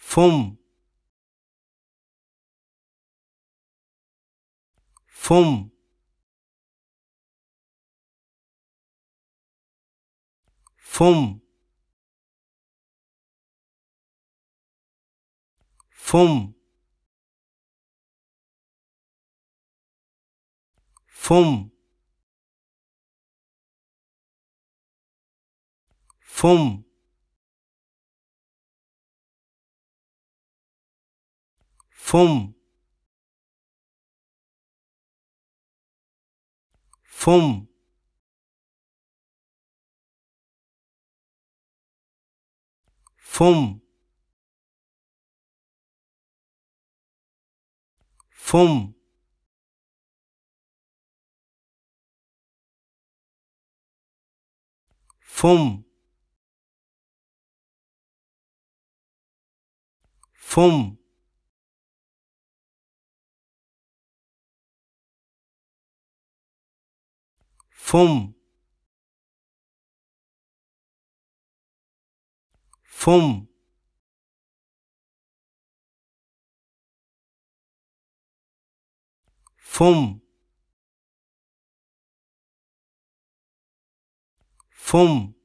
فم فم فم فم فم فم فم فم فم فم فم فم فم فم فم فم